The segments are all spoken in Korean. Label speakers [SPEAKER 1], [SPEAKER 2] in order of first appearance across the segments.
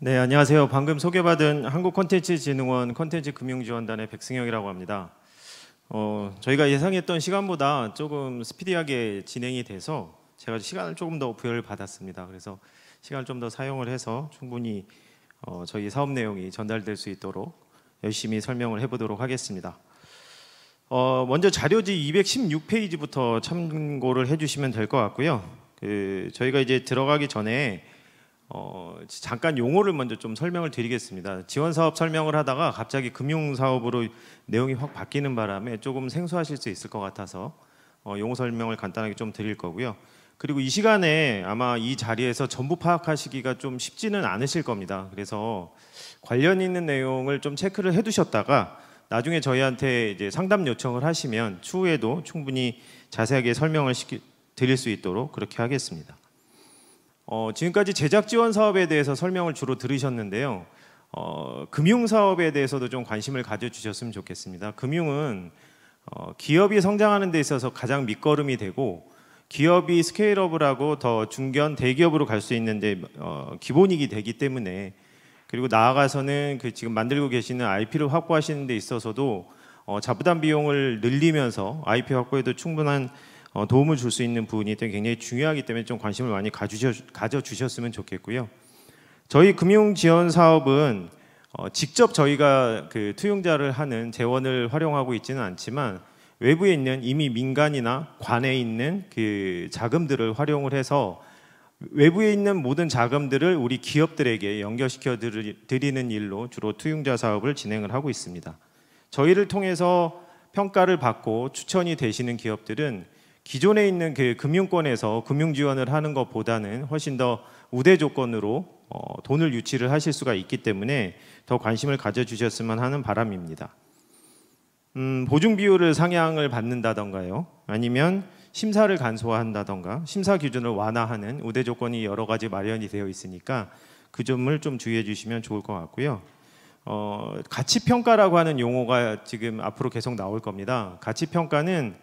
[SPEAKER 1] 네, 안녕하세요. 방금 소개받은 한국콘텐츠진흥원 컨텐츠 금융지원단의 백승혁이라고 합니다. 어, 저희가 예상했던 시간보다 조금 스피디하게 진행이 돼서 제가 시간을 조금 더 부여를 받았습니다. 그래서 시간을 좀 더 사용을 해서 충분히 어, 저희 사업 내용이 전달될 수 있도록 열심히 설명을 해보도록 하겠습니다. 어, 먼저 자료지 216페이지부터 참고를 해주시면 될 것 같고요. 그 저희가 이제 들어가기 전에 어, 잠깐 용어를 먼저 좀 설명을 드리겠습니다. 지원 사업 설명을 하다가 갑자기 금융 사업으로 내용이 확 바뀌는 바람에 조금 생소하실 수 있을 것 같아서 어, 용어 설명을 간단하게 좀 드릴 거고요. 그리고 이 시간에 아마 이 자리에서 전부 파악하시기가 좀 쉽지는 않으실 겁니다. 그래서 관련 있는 내용을 좀 체크를 해두셨다가 나중에 저희한테 이제 상담 요청을 하시면 추후에도 충분히 자세하게 설명을 시키, 드릴 수 있도록 그렇게 하겠습니다. 어, 지금까지 제작 지원 사업에 대해서 설명을 주로 들으셨는데요. 어, 금융 사업에 대해서도 좀 관심을 가져주셨으면 좋겠습니다. 금융은 어, 기업이 성장하는 데 있어서 가장 밑거름이 되고 기업이 스케일업을 하고 더 중견 대기업으로 갈 수 있는데 어, 기본이기 되기 때문에 그리고 나아가서는 그 지금 만들고 계시는 IP를 확보하시는 데 있어서도 어, 자부담 비용을 늘리면서 IP 확보에도 충분한 어, 도움을 줄 수 있는 부분이 굉장히 중요하기 때문에 좀 관심을 많이 가져주셨, 으면 좋겠고요. 저희 금융 지원 사업은 어, 직접 저희가 그 투용자를 하는 재원을 활용하고 있지는 않지만 외부에 있는 이미 민간이나 관에 있는 그 자금들을 활용을 해서 외부에 있는 모든 자금들을 우리 기업들에게 연결시켜 드리는 일로 주로 투융자 사업을 진행을 하고 있습니다. 저희를 통해서 평가를 받고 추천이 되시는 기업들은 기존에 있는 그 금융권에서 금융 지원을 하는 것보다는 훨씬 더 우대 조건으로 어, 돈을 유치를 하실 수가 있기 때문에 더 관심을 가져주셨으면 하는 바람입니다. 음, 보증 비율을 상향을 받는다던가요. 아니면 심사를 간소화한다던가 심사 기준을 완화하는 우대 조건이 여러 가지 마련이 되어 있으니까 그 점을 좀 주의해 주시면 좋을 것 같고요. 어, 가치 평가라고 하는 용어가 지금 앞으로 계속 나올 겁니다. 가치 평가는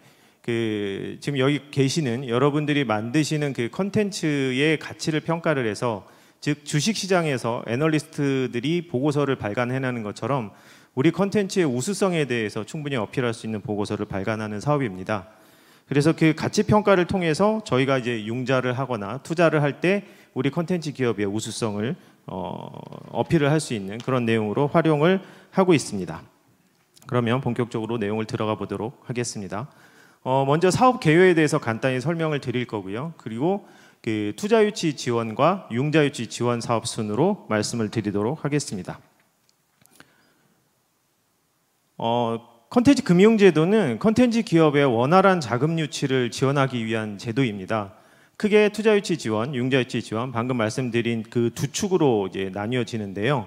[SPEAKER 1] 그 지금 여기 계시는 여러분들이 만드시는 그 컨텐츠의 가치를 평가를 해서 즉 주식 시장에서 애널리스트들이 보고서를 발간해내는 것처럼 우리 컨텐츠의 우수성에 대해서 충분히 어필할 수 있는 보고서를 발간하는 사업입니다. 그래서 그 가치 평가를 통해서 저희가 이제 융자를 하거나 투자를 할 때 우리 컨텐츠 기업의 우수성을 어, 어필을 할 수 있는 그런 내용으로 활용을 하고 있습니다. 그러면 본격적으로 내용을 들어가 보도록 하겠습니다. 어, 먼저 사업 개요에 대해서 간단히 설명을 드릴 거고요. 그리고 그 투자 유치 지원과 융자 유치 지원 사업 순으로 말씀을 드리도록 하겠습니다. 어, 컨텐츠 금융제도는 컨텐츠 기업의 원활한 자금 유치를 지원하기 위한 제도입니다. 크게 투자 유치 지원, 융자 유치 지원, 방금 말씀드린 그 두 축으로 이제 나뉘어지는데요.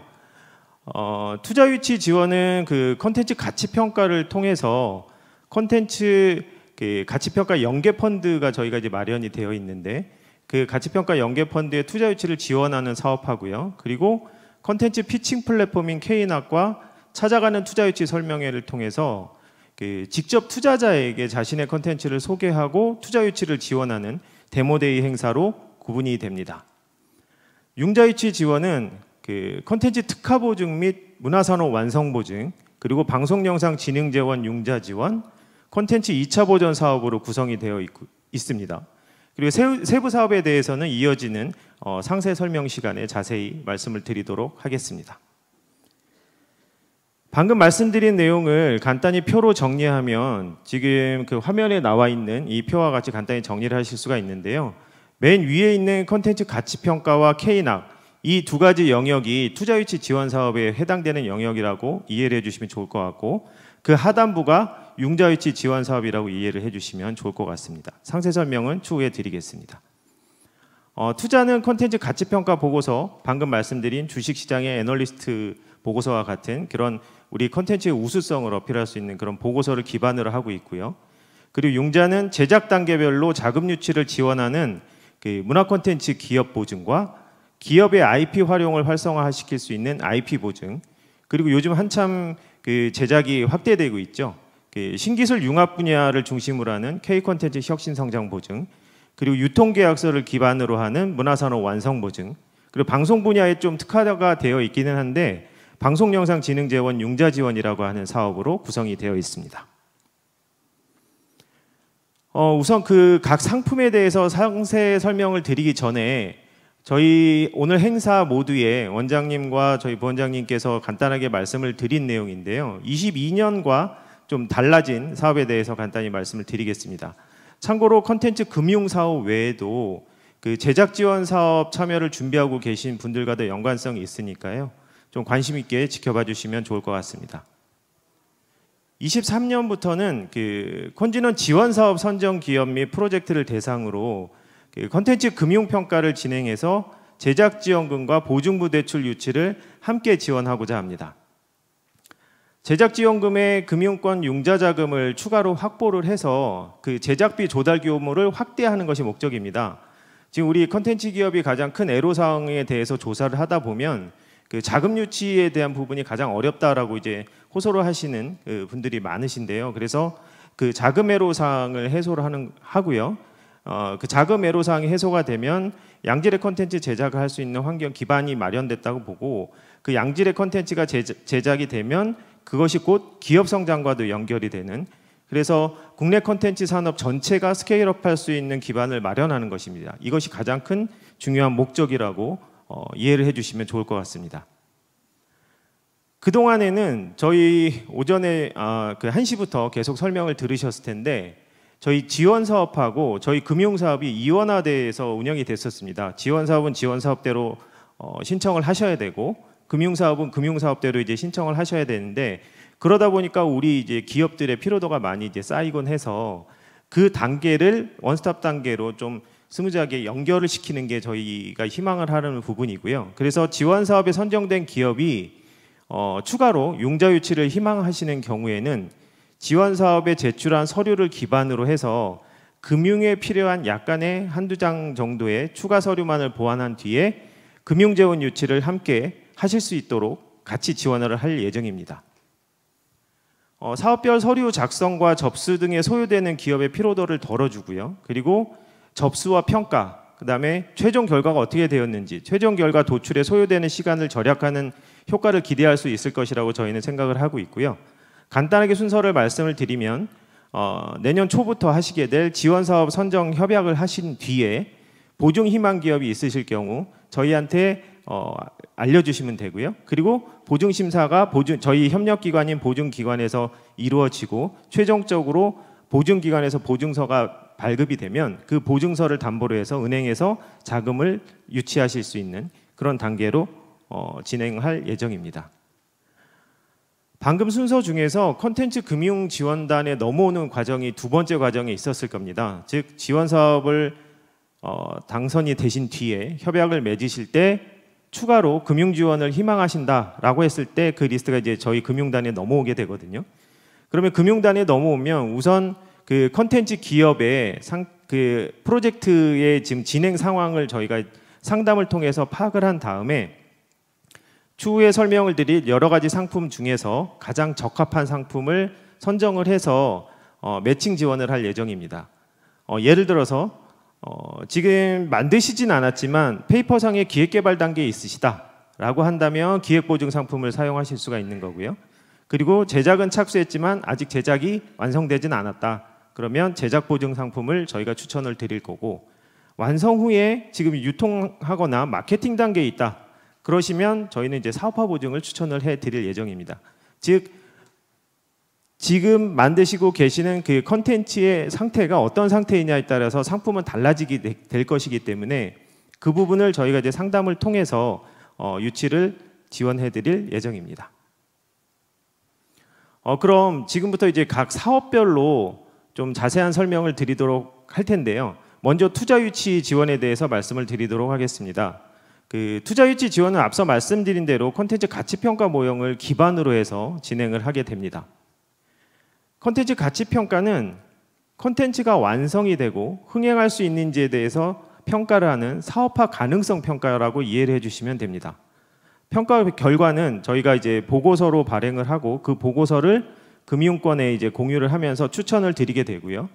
[SPEAKER 1] 어, 투자 유치 지원은 그 컨텐츠 가치 평가를 통해서 컨텐츠 그 가치평가 연계 펀드가 저희가 이제 마련이 되어 있는데 그 가치평가 연계 펀드의 투자 유치를 지원하는 사업하고요. 그리고 컨텐츠 피칭 플랫폼인 케이낙과 찾아가는 투자 유치 설명회를 통해서 그 직접 투자자에게 자신의 컨텐츠를 소개하고 투자 유치를 지원하는 데모데이 행사로 구분이 됩니다. 융자 유치 지원은 그 컨텐츠 특화 보증 및 문화산업 완성 보증 그리고 방송 영상 진흥 재원 융자 지원 콘텐츠 2차 보전 사업으로 구성이 되어 있, 있습니다. 그리고 세부, 사업에 대해서는 이어지는 어, 상세 설명 시간에 자세히 말씀을 드리도록 하겠습니다. 방금 말씀드린 내용을 간단히 표로 정리하면 지금 그 화면에 나와 있는 이 표와 같이 간단히 정리를 하실 수가 있는데요. 맨 위에 있는 콘텐츠 가치 평가와 K낙 이 두 가지 영역이 투자 유치 지원 사업에 해당되는 영역이라고 이해를 해 주시면 좋을 것 같고 그 하단부가 융자유치 지원 사업이라고 이해를 해주시면 좋을 것 같습니다. 상세 설명은 추후에 드리겠습니다. 어, 투자는 콘텐츠 가치평가 보고서, 방금 말씀드린 주식시장의 애널리스트 보고서와 같은 그런 우리 콘텐츠의 우수성을 어필할 수 있는 그런 보고서를 기반으로 하고 있고요. 그리고 융자는 제작 단계별로 자금 유치를 지원하는 그 문화 콘텐츠 기업 보증과 기업의 IP 활용을 활성화시킬 수 있는 IP 보증 그리고 요즘 한참 그 제작이 확대되고 있죠. 그 신기술 융합 분야를 중심으로 하는 K 콘텐츠 혁신 성장 보증, 그리고 유통 계약서를 기반으로 하는 문화산업 완성 보증, 그리고 방송 분야에 좀 특화가 되어 있기는 한데 방송 영상 진흥 재원 융자 지원이라고 하는 사업으로 구성이 되어 있습니다. 어, 우선 그 각 상품에 대해서 상세 설명을 드리기 전에 저희 오늘 행사 모두에 원장님과 저희 부원장님께서 간단하게 말씀을 드린 내용인데요. 22년과 좀 달라진 사업에 대해서 간단히 말씀을 드리겠습니다. 참고로 컨텐츠 금융 사업 외에도 그 제작 지원 사업 참여를 준비하고 계신 분들과도 연관성이 있으니까요. 좀 관심 있게 지켜봐 주시면 좋을 것 같습니다. 23년부터는 그 콘지넌 지원 사업 선정 기업 및 프로젝트를 대상으로 그 컨텐츠 금융 평가를 진행해서 제작 지원금과 보증부 대출 유치를 함께 지원하고자 합니다. 제작 지원금에 금융권 융자 자금을 추가로 확보를 해서 그 제작비 조달 규모를 확대하는 것이 목적입니다. 지금 우리 컨텐츠 기업이 가장 큰 애로 사항에 대해서 조사를 하다 보면 그 자금 유치에 대한 부분이 가장 어렵다라고 이제 호소를 하시는 그 분들이 많으신데요. 그래서 그 자금 애로 사항을 해소를 하는 하고요. 어, 그 자금 애로 사항이 해소가 되면 양질의 컨텐츠 제작을 할 수 있는 환경 기반이 마련됐다고 보고 그 양질의 컨텐츠가 제작, 제작이 되면 그것이 곧 기업 성장과도 연결이 되는 그래서 국내 콘텐츠 산업 전체가 스케일업할 수 있는 기반을 마련하는 것입니다. 이것이 가장 큰 중요한 목적이라고 어, 이해를 해주시면 좋을 것 같습니다. 그동안에는 저희 오전에 아, 그 1시부터 계속 설명을 들으셨을 텐데 저희 지원 사업하고 저희 금융 사업이 이원화돼서 운영이 됐었습니다. 지원 사업은 지원 사업대로 어, 신청을 하셔야 되고 금융사업은 금융사업대로 이제 신청을 하셔야 되는데 그러다 보니까 우리 이제 기업들의 피로도가 많이 이제 쌓이곤 해서 그 단계를 원스톱 단계로 좀 스무지하게 연결을 시키는 게 저희가 희망을 하는 부분이고요. 그래서 지원 사업에 선정된 기업이 어, 추가로 용자 유치를 희망하시는 경우에는 지원 사업에 제출한 서류를 기반으로 해서 금융에 필요한 약간의 한두 장 정도의 추가 서류만을 보완한 뒤에 금융재원 유치를 함께 하실 수 있도록 같이 지원을 할 예정입니다. 어, 사업별 서류 작성과 접수 등에 소요되는 기업의 피로도를 덜어주고요. 그리고 접수와 평가, 그 다음에 최종 결과가 어떻게 되었는지, 최종 결과 도출에 소요되는 시간을 절약하는 효과를 기대할 수 있을 것이라고 저희는 생각을 하고 있고요. 간단하게 순서를 말씀을 드리면 어, 내년 초부터 하시게 될 지원 사업 선정 협약을 하신 뒤에 보증 희망 기업이 있으실 경우 저희한테 어, 알려주시면 되고요. 그리고 보증 심사가 보증 저희 협력 기관인 보증 기관에서 이루어지고 최종적으로 보증 기관에서 보증서가 발급이 되면 그 보증서를 담보로 해서 은행에서 자금을 유치하실 수 있는 그런 단계로 어, 진행할 예정입니다. 방금 순서 중에서 컨텐츠 금융 지원단에 넘어오는 과정이 두 번째 과정에 있었을 겁니다. 즉 지원 사업을 어, 당선이 되신 뒤에 협약을 맺으실 때 추가로 금융 지원을 희망하신다라고 했을 때 그 리스트가 이제 저희 금융단에 넘어오게 되거든요. 그러면 금융단에 넘어오면 우선 그 컨텐츠 기업의 상, 그 프로젝트의 지금 진행 상황을 저희가 상담을 통해서 파악을 한 다음에 추후에 설명을 드릴 여러 가지 상품 중에서 가장 적합한 상품을 선정을 해서 어, 매칭 지원을 할 예정입니다. 어, 예를 들어서 어, 지금 만드시진 않았지만 페이퍼상의 기획개발 단계에 있으시다라고 한다면 기획보증 상품을 사용하실 수가 있는 거고요. 그리고 제작은 착수했지만 아직 제작이 완성되진 않았다. 그러면 제작 보증 상품을 저희가 추천을 드릴 거고 완성 후에 지금 유통하거나 마케팅 단계에 있다. 그러시면 저희는 이제 사업화 보증을 추천을 해 드릴 예정입니다. 즉 지금 만드시고 계시는 그 컨텐츠의 상태가 어떤 상태이냐에 따라서 상품은 달라지게 될 것이기 때문에 그 부분을 저희가 이제 상담을 통해서 어, 유치를 지원해드릴 예정입니다. 어, 그럼 지금부터 이제 각 사업별로 좀 자세한 설명을 드리도록 할 텐데요. 먼저 투자 유치 지원에 대해서 말씀을 드리도록 하겠습니다. 그 투자 유치 지원은 앞서 말씀드린 대로 콘텐츠 가치 평가 모형을 기반으로 해서 진행을 하게 됩니다. 컨텐츠 가치 평가는 컨텐츠가 완성이 되고 흥행할 수 있는지에 대해서 평가를 하는 사업화 가능성 평가라고 이해를 해주시면 됩니다. 평가 결과는 저희가 이제 보고서로 발행을 하고 그 보고서를 금융권에 이제 공유를 하면서 추천을 드리게 되고요.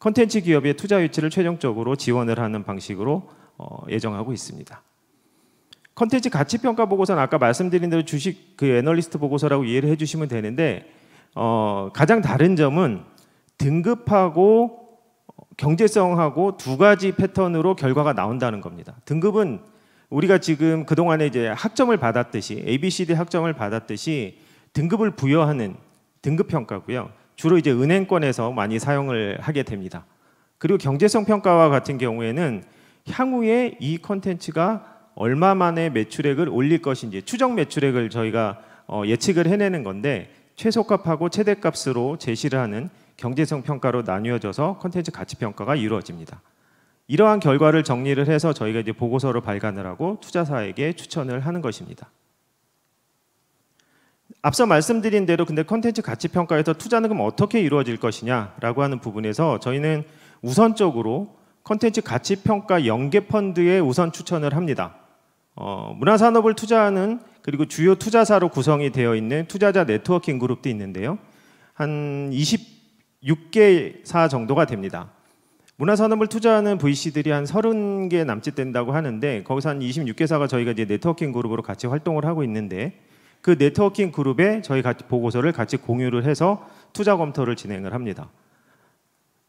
[SPEAKER 1] 컨텐츠 기업의 투자 유치를 최종적으로 지원을 하는 방식으로 어, 예정하고 있습니다. 컨텐츠 가치 평가 보고서는 아까 말씀드린 대로 주식 그 애널리스트 보고서라고 이해를 해주시면 되는데 어, 가장 다른 점은 등급하고 경제성하고 두 가지 패턴으로 결과가 나온다는 겁니다. 등급은 우리가 지금 그동안에 이제 학점을 받았듯이 ABCD 학점을 받았듯이 등급을 부여하는 등급 평가고요. 주로 이제 은행권에서 많이 사용을 하게 됩니다. 그리고 경제성 평가와 같은 경우에는 향후에 이 컨텐츠가 얼마 만에 매출액을 올릴 것인지 추정 매출액을 저희가 어, 예측을 해내는 건데 최소값하고 최대값으로 제시를 하는 경제성 평가로 나뉘어져서 컨텐츠 가치 평가가 이루어집니다. 이러한 결과를 정리를 해서 저희가 이제 보고서를 발간을 하고 투자사에게 추천을 하는 것입니다. 앞서 말씀드린 대로 근데 컨텐츠 가치 평가에서 투자는 그럼 어떻게 이루어질 것이냐라고 하는 부분에서 저희는 우선적으로 컨텐츠 가치 평가 연계 펀드에 우선 추천을 합니다. 어, 문화산업을 투자하는 그리고 주요 투자사로 구성이 되어 있는 투자자 네트워킹 그룹도 있는데요. 한 26개사 정도가 됩니다. 문화산업을 투자하는 VC들이 한 30개 남짓 된다고 하는데 거기서 한 26개사가 저희가 이제 네트워킹 그룹으로 같이 활동을 하고 있는데 그 네트워킹 그룹에 저희 같이 보고서를 같이 공유를 해서 투자 검토를 진행을 합니다.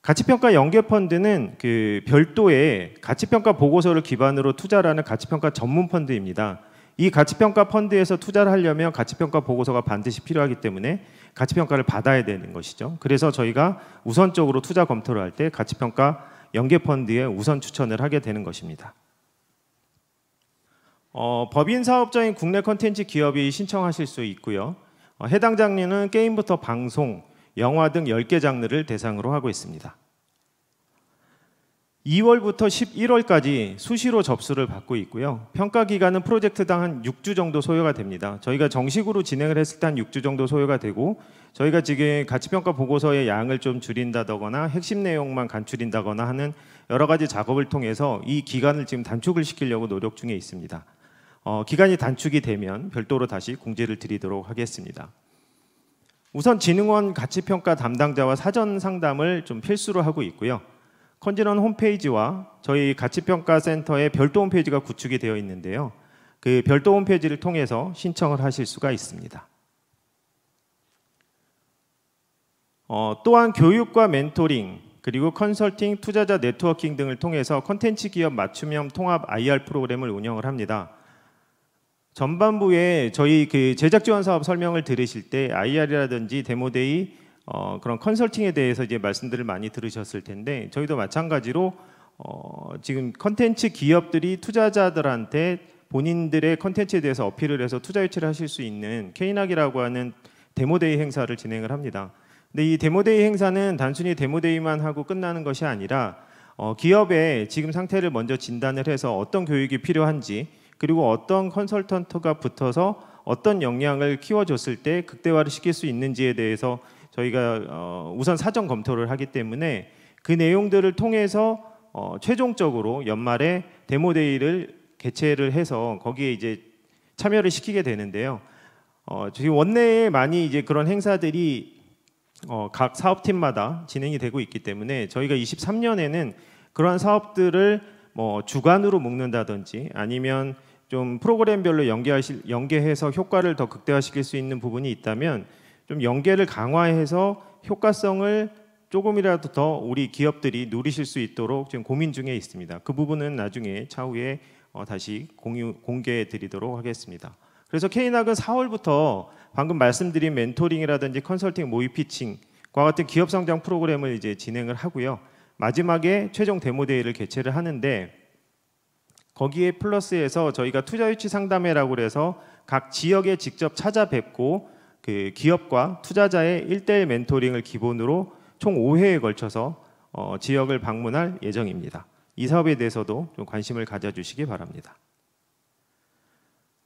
[SPEAKER 1] 가치평가 연계 펀드는 그 별도의 가치평가 보고서를 기반으로 투자라는 가치평가 전문 펀드입니다. 이 가치평가 펀드에서 투자를 하려면 가치평가 보고서가 반드시 필요하기 때문에 가치평가를 받아야 되는 것이죠. 그래서 저희가 우선적으로 투자 검토를 할 때 가치평가 연계 펀드에 우선 추천을 하게 되는 것입니다. 어, 법인 사업자인 국내 컨텐츠 기업이 신청하실 수 있고요. 어, 해당 장르는 게임부터 방송, 영화 등 10개 장르를 대상으로 하고 있습니다. 2월부터 11월까지 수시로 접수를 받고 있고요. 평가 기간은 프로젝트당 한 6주 정도 소요가 됩니다. 저희가 정식으로 진행을 했을 때 한 6주 정도 소요가 되고 저희가 지금 가치평가 보고서의 양을 좀 줄인다거나 핵심 내용만 간추린다거나 하는 여러 가지 작업을 통해서 이 기간을 지금 단축을 시키려고 노력 중에 있습니다. 어, 기간이 단축이 되면 별도로 다시 공지를 드리도록 하겠습니다. 우선 진흥원 가치평가 담당자와 사전 상담을 좀 필수로 하고 있고요. 컨지넌 홈페이지와 저희 가치평가센터의 별도 홈페이지가 구축이 되어 있는데요. 그 별도 홈페이지를 통해서 신청을 하실 수가 있습니다. 어, 또한 교육과 멘토링, 그리고 컨설팅, 투자자 네트워킹 등을 통해서 컨텐츠 기업 맞춤형 통합 IR 프로그램을 운영을 합니다. 전반부에 저희 그 제작 지원 사업 설명을 들으실 때 IR이라든지 데모데이, 어, 그런 컨설팅에 대해서 이제 말씀들을 많이 들으셨을 텐데 저희도 마찬가지로 어, 지금 컨텐츠 기업들이 투자자들한테 본인들의 컨텐츠에 대해서 어필을 해서 투자 유치를 하실 수 있는 케이낙이라고 하는 데모데이 행사를 진행을 합니다. 근데 이 데모데이 행사는 단순히 데모데이만 하고 끝나는 것이 아니라 어, 기업의 지금 상태를 먼저 진단을 해서 어떤 교육이 필요한지 그리고 어떤 컨설턴트가 붙어서 어떤 역량을 키워줬을 때 극대화를 시킬 수 있는지에 대해서 저희가 어, 우선 사전 검토를 하기 때문에 그 내용들을 통해서 어, 최종적으로 연말에 데모데이를 개최를 해서 거기에 이제 참여를 시키게 되는데요. 어, 지금 원내에 많이 이제 그런 행사들이 어, 각 사업팀마다 진행이 되고 있기 때문에 저희가 23년에는 그러한 사업들을 뭐 주간으로 묶는다든지 아니면 좀 프로그램별로 연계하실, 연계해서 효과를 더 극대화시킬 수 있는 부분이 있다면 좀 연계를 강화해서 효과성을 조금이라도 더 우리 기업들이 누리실 수 있도록 지금 고민 중에 있습니다. 그 부분은 나중에 차후에 어, 다시 공유, 공개해 드리도록 하겠습니다. 그래서 케이낙은 4월부터 방금 말씀드린 멘토링이라든지 컨설팅 모의 피칭과 같은 기업 성장 프로그램을 이제 진행을 하고요. 마지막에 최종 데모 데이를 개최를 하는데 거기에 플러스해서 저희가 투자 유치 상담회라고 해서 각 지역에 직접 찾아뵙고 그 기업과 투자자의 일대일 멘토링을 기본으로 총 5회에 걸쳐서 어, 지역을 방문할 예정입니다. 이 사업에 대해서도 좀 관심을 가져주시기 바랍니다.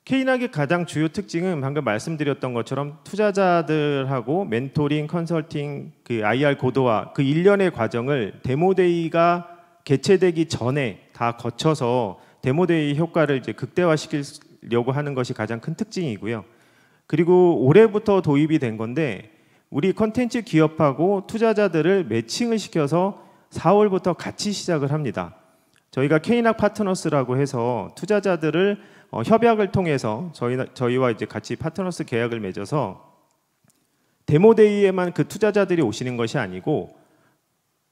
[SPEAKER 1] 케나의 가장 주요 특징은 방금 말씀드렸던 것처럼 투자자들하고 멘토링, 컨설팅, 그 IR 고도화 그 일련의 과정을 데모데이가 개최되기 전에 다 거쳐서 데모데이 효과를 이제 극대화시키려고 하는 것이 가장 큰 특징이고요. 그리고 올해부터 도입이 된 건데 우리 컨텐츠 기업하고 투자자들을 매칭을 시켜서 4월부터 같이 시작을 합니다. 저희가 케이낙 파트너스라고 해서 투자자들을 어, 협약을 통해서 저희, 저희와 이제 같이 파트너스 계약을 맺어서 데모데이에만 그 투자자들이 오시는 것이 아니고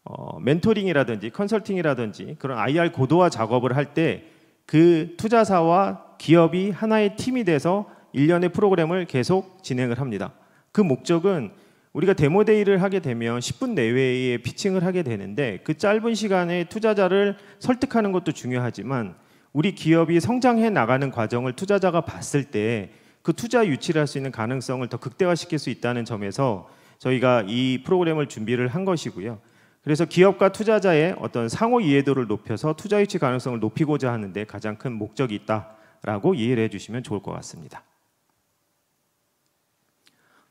[SPEAKER 1] 어, 멘토링이라든지 컨설팅이라든지 그런 IR 고도화 작업을 할 때 그 투자사와 기업이 하나의 팀이 돼서 일년의 프로그램을 계속 진행을 합니다. 그 목적은 우리가 데모데이를 하게 되면 10분 내외에 피칭을 하게 되는데 그 짧은 시간에 투자자를 설득하는 것도 중요하지만 우리 기업이 성장해 나가는 과정을 투자자가 봤을 때 그 투자 유치를 할 수 있는 가능성을 더 극대화시킬 수 있다는 점에서 저희가 이 프로그램을 준비를 한 것이고요. 그래서 기업과 투자자의 어떤 상호 이해도를 높여서 투자 유치 가능성을 높이고자 하는데 가장 큰 목적이 있다라고 이해를 해주시면 좋을 것 같습니다.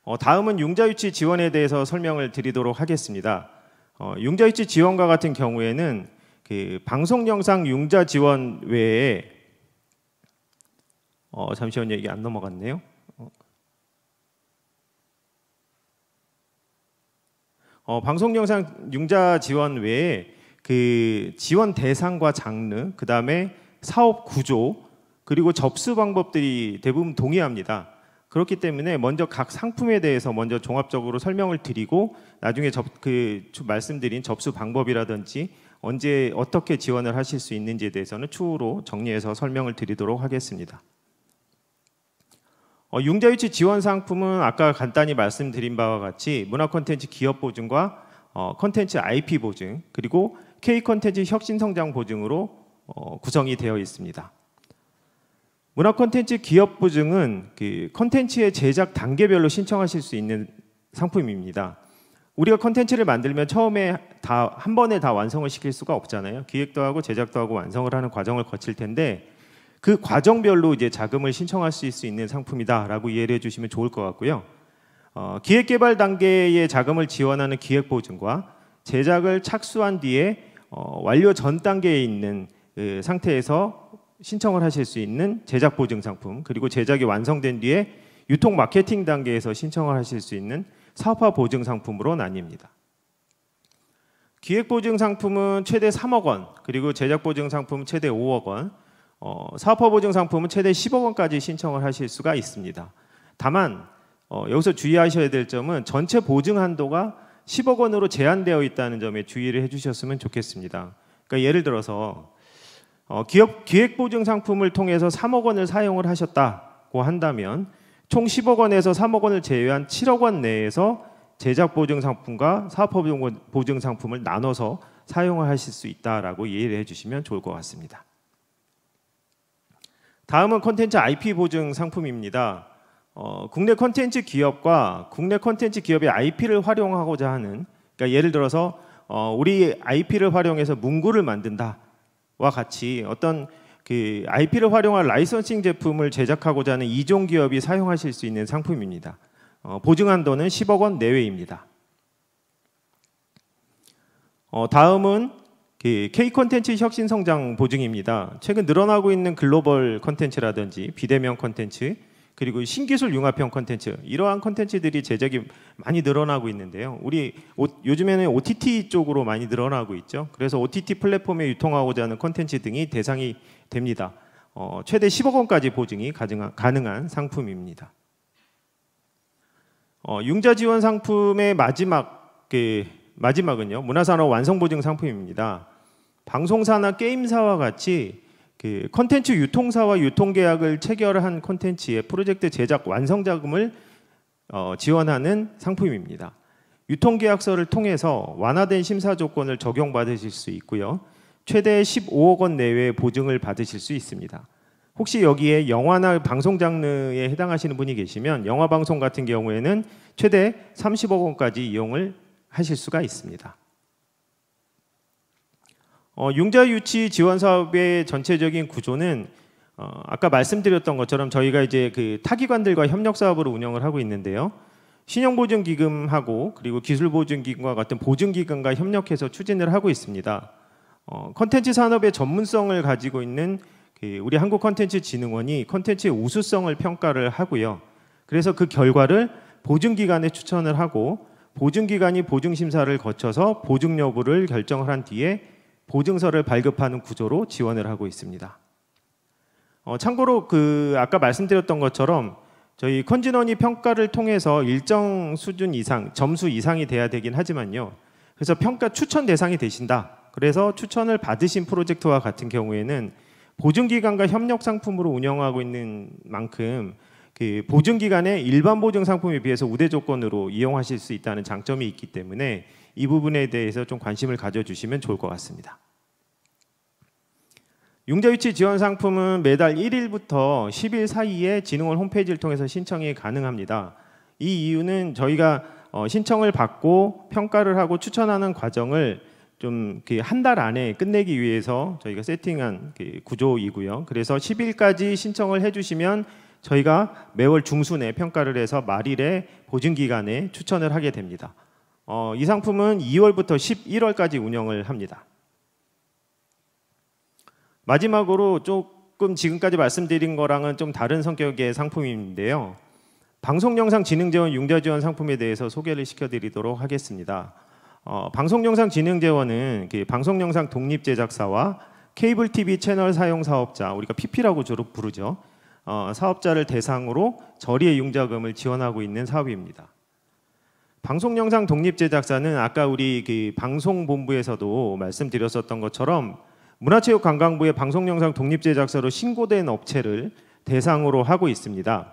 [SPEAKER 1] 어, 다음은 융자유치 지원에 대해서 설명을 드리도록 하겠습니다. 어, 융자유치 지원과 같은 경우에는 그 방송 영상 융자 지원 외에 어, 잠시만요 이게 안 넘어갔네요. 어, 어 방송 영상 융자 지원 외에 그 지원 대상과 장르, 그 다음에 사업 구조, 그리고 접수 방법들이 대부분 동일합니다. 그렇기 때문에 먼저 각 상품에 대해서 먼저 종합적으로 설명을 드리고 나중에 접, 그 말씀드린 접수 방법이라든지 언제 어떻게 지원을 하실 수 있는지에 대해서는 추후로 정리해서 설명을 드리도록 하겠습니다. 어, 융자유치 지원 상품은 아까 간단히 말씀드린 바와 같이 문화 콘텐츠 기업 보증과 어, 텐츠 IP 보증 그리고 K 콘텐츠 혁신 성장 보증으로 어, 구성이 되어 있습니다. 문화 콘텐츠 기업 보증은 그 콘텐츠의 제작 단계별로 신청하실 수 있는 상품입니다. 우리가 컨텐츠를 만들면 처음에 다 한 번에 다 완성을 시킬 수가 없잖아요. 기획도 하고 제작도 하고 완성을 하는 과정을 거칠 텐데 그 과정별로 이제 자금을 신청할 수 있는 상품이다라고 이해를 해주시면 좋을 것 같고요. 어, 기획 개발 단계의 자금을 지원하는 기획 보증과 제작을 착수한 뒤에 어, 완료 전 단계에 있는 그 상태에서 신청을 하실 수 있는 제작 보증 상품 그리고 제작이 완성된 뒤에 유통 마케팅 단계에서 신청을 하실 수 있는 사업화 보증 상품으로 나뉩니다. 기획 보증 상품은 최대 3억 원, 그리고 제작 보증 상품 최대 5억 원, 어, 사업화 보증 상품은 최대 10억 원까지 신청을 하실 수가 있습니다. 다만 어, 여기서 주의하셔야 될 점은 전체 보증 한도가 10억 원으로 제한되어 있다는 점에 주의를 해주셨으면 좋겠습니다. 그러니까 예를 들어서 어, 기업 기획보증 상품을 통해서 3억 원을 사용을 하셨다고 한다면 총 10억 원에서 3억 원을 제외한 7억 원 내에서 제작 보증 상품과 사업 보증 상품을 나눠서 사용을 하실 수 있다라고 이해를 해주시면 좋을 것 같습니다. 다음은 컨텐츠 IP 보증 상품입니다. 어, 국내 컨텐츠 기업과 국내 컨텐츠 기업의 IP를 활용하고자 하는 그러니까 예를 들어서 어, 우리 IP를 활용해서 문구를 만든다. 와 같이 어떤 그 IP를 활용한 라이선싱 제품을 제작하고자 하는 이종 기업이 사용하실 수 있는 상품입니다. 어, 보증한도는 10억 원 내외입니다. 어, 다음은 그 K 콘텐츠 혁신 성장 보증입니다. 최근 늘어나고 있는 글로벌 콘텐츠라든지 비대면 콘텐츠 그리고 신기술 융합형 컨텐츠 이러한 컨텐츠들이 제작이 많이 늘어나고 있는데요. 우리 오, 요즘에는 OTT 쪽으로 많이 늘어나고 있죠. 그래서 OTT 플랫폼에 유통하고자 하는 컨텐츠 등이 대상이 됩니다. 어, 최대 10억 원까지 보증이 가능한, 가능한 상품입니다. 어, 융자 지원 상품의 마지막 그, 마지막은요 문화산업 완성 보증 상품입니다. 방송사나 게임사와 같이 그 컨텐츠 유통사와 유통계약을 체결한 콘텐츠의 프로젝트 제작 완성 자금을 어, 지원하는 상품입니다. 유통계약서를 통해서 완화된 심사 조건을 적용받으실 수 있고요. 최대 15억 원 내외의 보증을 받으실 수 있습니다. 혹시 여기에 영화나 방송 장르에 해당하시는 분이 계시면 영화 방송 같은 경우에는 최대 30억 원까지 이용을 하실 수가 있습니다. 어, 융자 유치 지원 사업의 전체적인 구조는 어, 아까 말씀드렸던 것처럼 저희가 이제 그 타기관들과 협력 사업으로 운영을 하고 있는데요. 신용보증기금하고 그리고 기술보증기금과 같은 보증기금과 협력해서 추진을 하고 있습니다. 어, 컨텐츠 산업의 전문성을 가지고 있는 그 우리 한국컨텐츠진흥원이 컨텐츠의 우수성을 평가를 하고요. 그래서 그 결과를 보증기관에 추천을 하고 보증기관이 보증심사를 거쳐서 보증 여부를 결정을 한 뒤에 보증서를 발급하는 구조로 지원을 하고 있습니다. 어, 참고로 그 아까 말씀드렸던 것처럼 저희 컨진원이 평가를 통해서 일정 수준 이상 점수 이상이 돼야 되긴 하지만요. 그래서 평가 추천 대상이 되신다. 그래서 추천을 받으신 프로젝트와 같은 경우에는 보증기관과 협력 상품으로 운영하고 있는 만큼 그 보증기관의 일반 보증 상품에 비해서 우대 조건으로 이용하실 수 있다는 장점이 있기 때문에 이 부분에 대해서 좀 관심을 가져주시면 좋을 것 같습니다. 융자유치 지원 상품은 매달 1일부터 10일 사이에 진흥원 홈페이지를 통해서 신청이 가능합니다. 이 이유는 저희가 어, 신청을 받고 평가를 하고 추천하는 과정을 좀 한달 그 안에 끝내기 위해서 저희가 세팅한 그 구조이고요. 그래서 10일까지 신청을 해주시면 저희가 매월 중순에 평가를 해서 말일에 보증기간에 추천을 하게 됩니다. 어, 이 상품은 2월부터 11월까지 운영을 합니다. 마지막으로 조금 지금까지 말씀드린 거랑은 좀 다른 성격의 상품인데요. 방송영상진흥재원 융자지원 상품에 대해서 소개를 시켜드리도록 하겠습니다. 어, 방송영상진흥재원은 그 방송영상 독립제작사와 케이블 TV 채널 사용 사업자, 우리가 PP라고 주로 부르죠. 어, 사업자를 대상으로 저리의 융자금을 지원하고 있는 사업입니다. 방송 영상 독립 제작사는 아까 우리 그 방송본부에서도 말씀드렸었던 것처럼 문화체육관광부의 방송 영상 독립 제작사로 신고된 업체를 대상으로 하고 있습니다.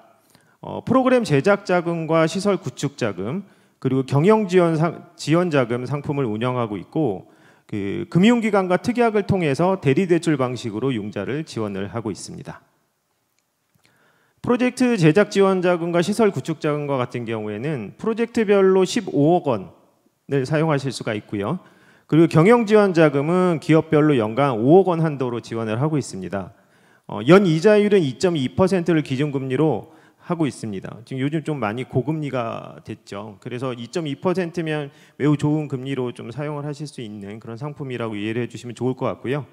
[SPEAKER 1] 어, 프로그램 제작 자금과 시설 구축 자금 그리고 경영 지원 상, 지원 자금 상품을 운영하고 있고 그 금융기관과 특약을 통해서 대리 대출 방식으로 융자를 지원을 하고 있습니다. 프로젝트 제작 지원 자금과 시설 구축 자금과 같은 경우에는 프로젝트별로 15억 원을 사용하실 수가 있고요. 그리고 경영 지원 자금은 기업별로 연간 5억 원 한도로 지원을 하고 있습니다. 어, 연 이자율은 2.2%를 기준금리로 하고 있습니다. 지금 요즘 좀 많이 고금리가 됐죠. 그래서 2.2%면 매우 좋은 금리로 좀 사용을 하실 수 있는 그런 상품이라고 이해를 해주시면 좋을 것 같고요.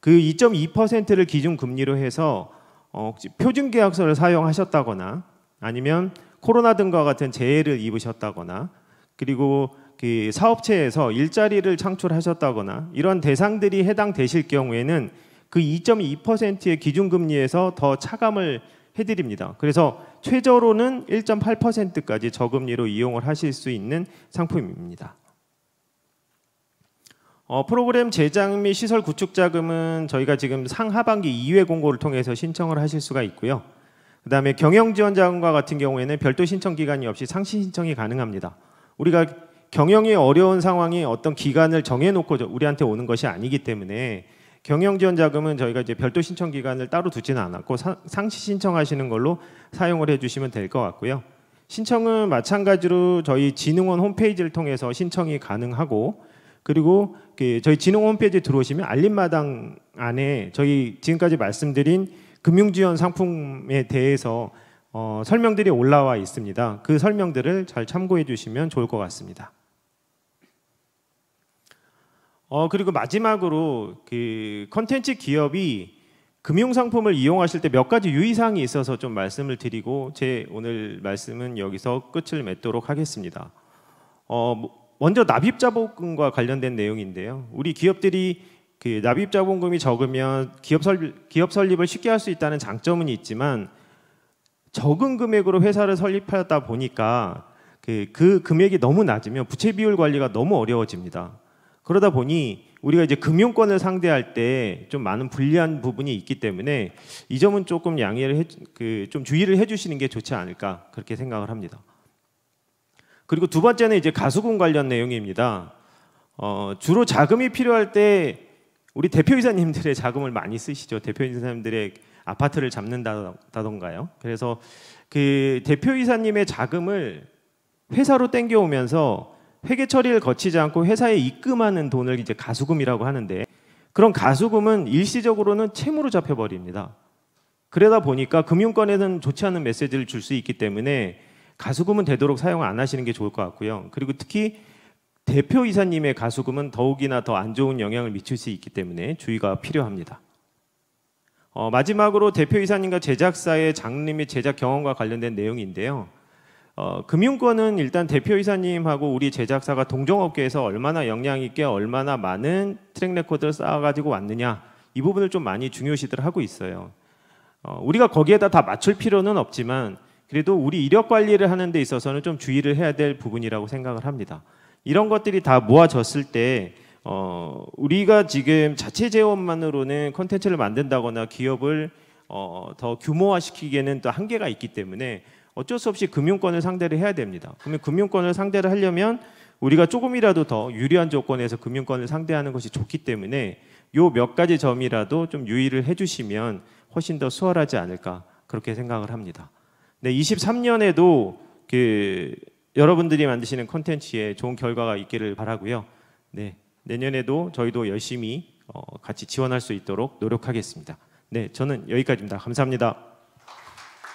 [SPEAKER 1] 그 2.2%를 기준금리로 해서 어, 혹시 표준 계약서를 사용하셨다거나 아니면 코로나 등과 같은 재해를 입으셨다거나 그리고 그 사업체에서 일자리를 창출하셨다거나 이런 대상들이 해당되실 경우에는 그 2.2%의 기준금리에서 더 차감을 해드립니다. 그래서 최저로는 1.8%까지 저금리로 이용을 하실 수 있는 상품입니다. 어, 프로그램 제작 및 시설 구축 자금은 저희가 지금 상하반기 2회 공고를 통해서 신청을 하실 수가 있고요. 그 다음에 경영 지원 자금과 같은 경우에는 별도 신청 기간이 없이 상시 신청이 가능합니다. 우리가 경영이 어려운 상황이 어떤 기간을 정해놓고 우리한테 오는 것이 아니기 때문에 경영 지원 자금은 저희가 이제 별도 신청 기간을 따로 두지는 않았고 상시 신청하시는 걸로 사용을 해주시면 될 것 같고요. 신청은 마찬가지로 저희 진흥원 홈페이지를 통해서 신청이 가능하고 그리고 그 저희 진흥 홈페이지 들어오시면 알림마당 안에 저희 지금까지 말씀드린 금융지원 상품에 대해서 어, 설명들이 올라와 있습니다. 그 설명들을 잘 참고해 주시면 좋을 것 같습니다. 어, 그리고 마지막으로 그 컨텐츠 기업이 금융 상품을 이용하실 때 몇 가지 유의사항이 있어서 좀 말씀을 드리고 제 오늘 말씀은 여기서 끝을 맺도록 하겠습니다. 어, 뭐 먼저 납입자본금과 관련된 내용인데요. 우리 기업들이 그 납입자본금이 적으면 기업 설립, 기업 설립을 쉽게 할 수 있다는 장점은 있지만 적은 금액으로 회사를 설립하다 보니까 그, 그 금액이 너무 낮으면 부채 비율 관리가 너무 어려워집니다. 그러다 보니 우리가 이제 금융권을 상대할 때 좀 많은 불리한 부분이 있기 때문에 이 점은 조금 양해를 해, 그좀 주의를 해주시는 게 좋지 않을까 그렇게 생각을 합니다. 그리고 두 번째는 이제 가수금 관련 내용입니다. 어, 주로 자금이 필요할 때 우리 대표이사님들의 자금을 많이 쓰시죠. 대표이사님들의 아파트를 잡는다던가요. 그래서 그 대표이사님의 자금을 회사로 땡겨오면서 회계 처리를 거치지 않고 회사에 입금하는 돈을 이제 가수금이라고 하는데 그런 가수금은 일시적으로는 채무로 잡혀버립니다. 그러다 보니까 금융권에는 좋지 않은 메시지를 줄 수 있기 때문에 가수금은 되도록 사용 안 하시는 게 좋을 것 같고요. 그리고 특히 대표 이사님의 가수금은 더욱이나 더 안 좋은 영향을 미칠 수 있기 때문에 주의가 필요합니다. 어, 마지막으로 대표 이사님과 제작사의 장르 및 제작 경험과 관련된 내용인데요. 어, 금융권은 일단 대표 이사님하고 우리 제작사가 동종업계에서 얼마나 영향 있게 얼마나 많은 트랙 레코드를 쌓아가지고 왔느냐 이 부분을 좀 많이 중요시들 하고 있어요. 어, 우리가 거기에다 다 맞출 필요는 없지만 그래도 우리 이력 관리를 하는 데 있어서는 좀 주의를 해야 될 부분이라고 생각을 합니다. 이런 것들이 다 모아졌을 때 어, 우리가 지금 자체 재원만으로는 컨텐츠를 만든다거나 기업을 어, 더 규모화시키기에는 또 한계가 있기 때문에 어쩔 수 없이 금융권을 상대를 해야 됩니다. 그러면 금융권을 상대를 하려면 우리가 조금이라도 더 유리한 조건에서 금융권을 상대하는 것이 좋기 때문에 요 몇 가지 점이라도 좀 유의를 해주시면 훨씬 더 수월하지 않을까 그렇게 생각을 합니다. 네, 23년에도 그 여러분들이 만드시는 콘텐츠에 좋은 결과가 있기를 바라고요. 네, 내년에도 저희도 열심히 어, 같이 지원할 수 있도록 노력하겠습니다. 네, 저는 여기까지입니다. 감사합니다.